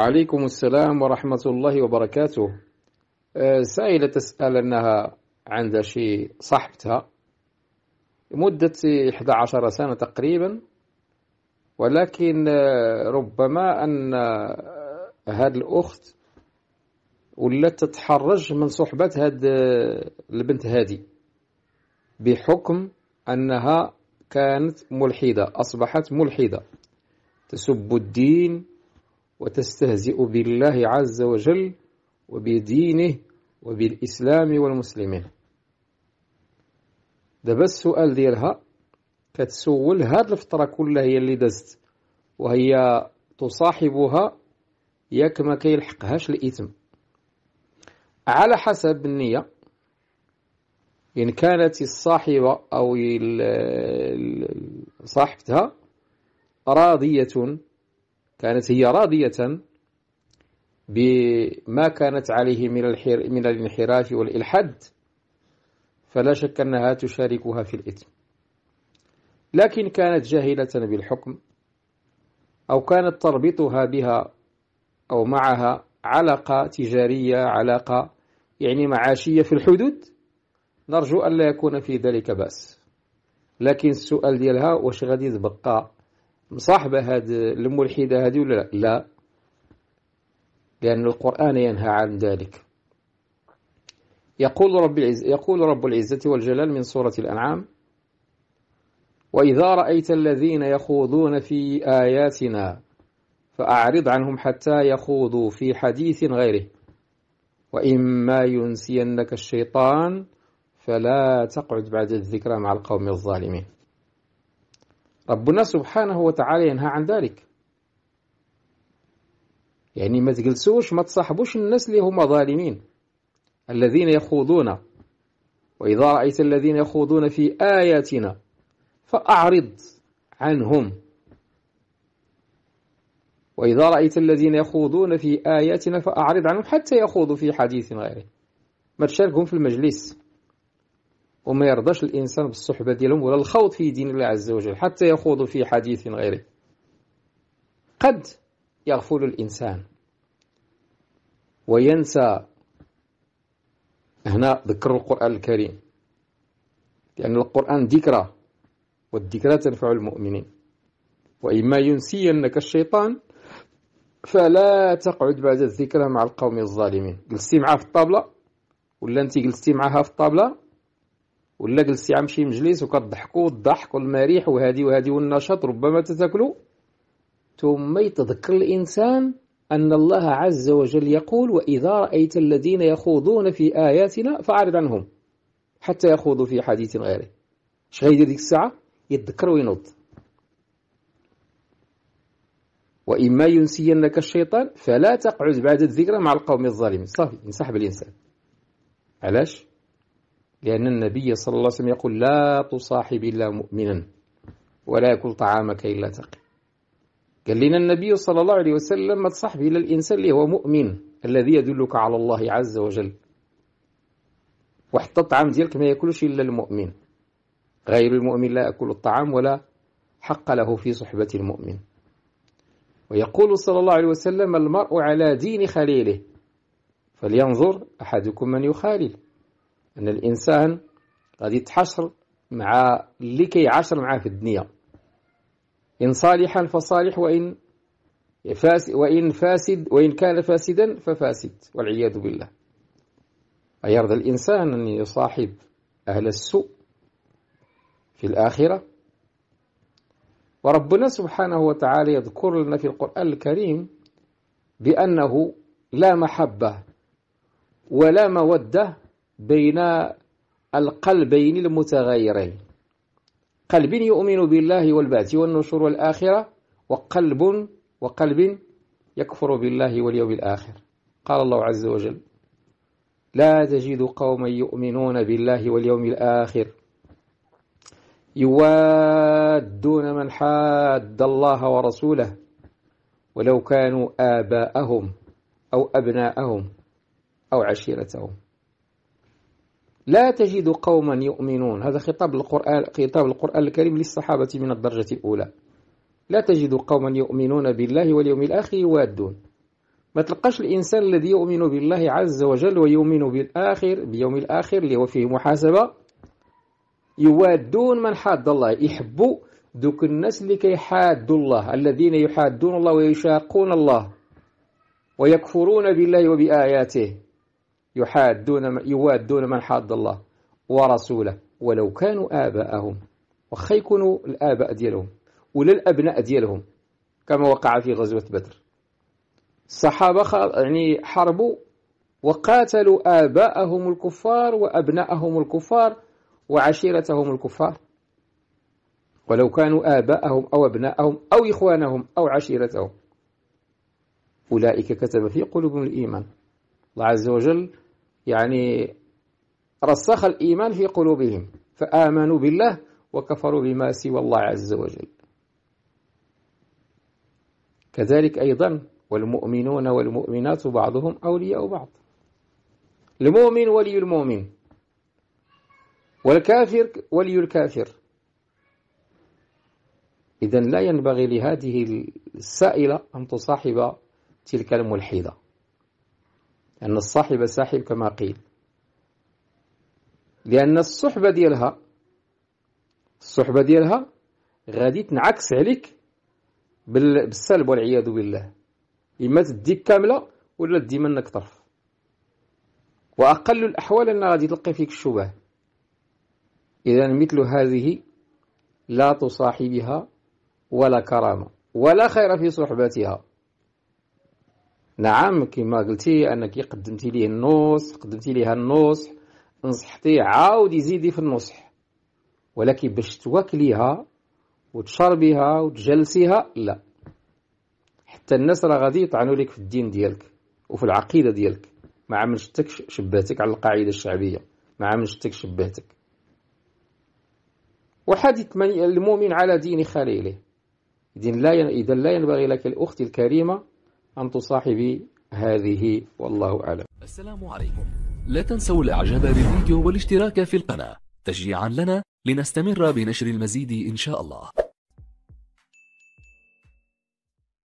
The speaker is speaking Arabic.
عليكم السلام ورحمة الله وبركاته أه، سائلة تسأل أنها عند شي صاحبتها مدة 11 سنة تقريبا ولكن أه، ربما أن هاد أه، الأخت ولات تتحرج من صحبة هاد البنت هادي بحكم أنها كانت ملحدة أصبحت ملحدة تسب الدين وتستهزئ بالله عز وجل وبدينه وبالإسلام والمسلمين دابا السؤال ديالها كتسول هاد الفترة كلها هي اللي دازت وهي تصاحبها ياك ما كيلحقهاش الإثم على حسب النية إن كانت الصاحبة أو صاحبتها راضية كانت هي راضية بما كانت عليه من الحر من الانحراف والإلحاد فلا شك أنها تشاركها في الإثم لكن كانت جاهلة بالحكم أو كانت تربطها بها أو معها علاقة تجارية علاقة يعني معاشية في الحدود نرجو أن لا يكون في ذلك بأس لكن السؤال ديالها واش غادي تبقى مصاحبة هاد الملحدة هذه ولا لا لا لأن القرآن ينهى عن ذلك يقول رب العزة يقول رب العزة والجلال من سورة الأنعام وإذا رأيت الذين يخوضون في آياتنا فأعرض عنهم حتى يخوضوا في حديث غيره وإما ينسينك الشيطان فلا تقعد بعد الذكرى مع القوم الظالمين ربنا سبحانه وتعالى ينهى عن ذلك يعني ما تجلسوش ما تصاحبوش الناس اللي هما ظالمين الذين يخوضون وإذا رأيت الذين يخوضون في آياتنا فأعرض عنهم وإذا رأيت الذين يخوضون في آياتنا فأعرض عنهم حتى يخوضوا في حديث غيره ما تشاركهم في المجلس وما يرضاش الإنسان بالصحبة ديالهم ولا الخوض في دين الله عز وجل حتى يخوض في حديث غيره قد يغفل الإنسان وينسى هنا ذكر القرآن الكريم لأن القرآن ذكرى والذكرى تنفع المؤمنين وإما ينسينك الشيطان فلا تقعد بعد الذكرى مع القوم الظالمين جلستي معاه في الطابلة ولا أنت جلستي معها في الطابلة ولا جلستي عام شي مجلس وكضحكوا الضحك والمريح وهذه وهذه والنشاط ربما تتاكلوا ثم يتذكر الإنسان أن الله عز وجل يقول وإذا رأيت الذين يخوضون في آياتنا فأعرض عنهم حتى يخوضوا في حديث غيره اش غيدير ديك الساعة يتذكر وينوض وإما ينسينك الشيطان فلا تقعد بعد الذكرى مع القوم الظالمين صافي ينسحب الإنسان علاش لأن النبي صلى الله عليه وسلم يقول لا تصاحب إلا مؤمنا ولا يأكل طعامك إلا تقي قال لنا النبي صلى الله عليه وسلم ما تصاحب إلا الإنسان اللي هو مؤمن الذي يدلك على الله عز وجل وحتى الطعام ديالك ما ياكلوش إلا المؤمن غير المؤمن لا يأكل الطعام ولا حق له في صحبة المؤمن ويقول صلى الله عليه وسلم المرء على دين خليله فلينظر أحدكم من يخالل أن الإنسان غادي يتحشر مع اللي كيعاشر معاه في الدنيا إن صالحا فصالح وإن فاسد وإن فاسد وإن كان فاسدا ففاسد والعياذ بالله أيرضى الإنسان أن يصاحب أهل السوء في الآخرة وربنا سبحانه وتعالى يذكر لنا في القرآن الكريم بأنه لا محبة ولا مودة بين القلبين المتغيرين قلب يؤمن بالله والبعث والنشور والآخرة وقلب وقلب يكفر بالله واليوم الآخر قال الله عز وجل لا تجد قوما يؤمنون بالله واليوم الآخر يوادون من حاد الله ورسوله ولو كانوا آباءهم أو أبناءهم أو عشيرتهم لا تجد قوما يؤمنون هذا خطاب القرآن خطاب القرآن الكريم للصحابة من الدرجة الأولى لا تجد قوما يؤمنون بالله واليوم الآخر يوادون ما تلقاش الإنسان الذي يؤمن بالله عز وجل ويؤمن بالآخر بيوم الآخر اللي هو فيه محاسبة يوادون من حاد الله يحبوا دوك الناس اللي كيحادوا الله الذين يحادون الله ويشاقون الله ويكفرون بالله وبآياته يحادون يوادون من حاد الله ورسوله ولو كانوا آباءهم وخا يكونوا الآباء ديالهم ولا الأبناء ديالهم كما وقع في غزوة بدر الصحابة يعني حاربوا وقاتلوا آباءهم الكفار وأبناءهم الكفار وعشيرتهم الكفار ولو كانوا آباءهم أو أبناءهم أو إخوانهم أو عشيرتهم أولئك كتب في قلوبهم الإيمان الله عز وجل يعني رسخ الإيمان في قلوبهم فآمنوا بالله وكفروا بما سوى الله عز وجل كذلك أيضا والمؤمنون والمؤمنات بعضهم أولياء بعض المؤمن ولي المؤمن والكافر ولي الكافر إذا لا ينبغي لهذه السائلة أن تصاحب تلك الملحدة أن الصاحب ساحب كما قيل لأن الصحبة ديالها الصحبة ديالها غادي تنعكس عليك بالسلب والعياذ بالله إما تديك كاملة ولا تدي منك طرف وأقل الأحوال أن غادي تلقي فيك الشبه إذا مثل هذه لا تصاحبها ولا كرامة ولا خير في صحبتها نعم كما قلتي انك قدمتي ليه النص قدمتي ليها النصح نصحتي عاودي زيدي في النصح ولكن باش تواكليها وتشربيها وتجلسيها لا حتى الناس راه غادي يطعنوا لك في الدين ديالك وفي العقيده ديالك ما عملتك شبهتك على القاعده الشعبيه ما عملتك شبهتك من المؤمن على دين خليله إذن إذا لا ينبغي لك الأخت الكريمة أن تصاحبي هذه والله أعلم السلام عليكم لا تنسوا الإعجاب بالفيديو والاشتراك في القناة تشجيعا لنا لنستمر بنشر المزيد إن شاء الله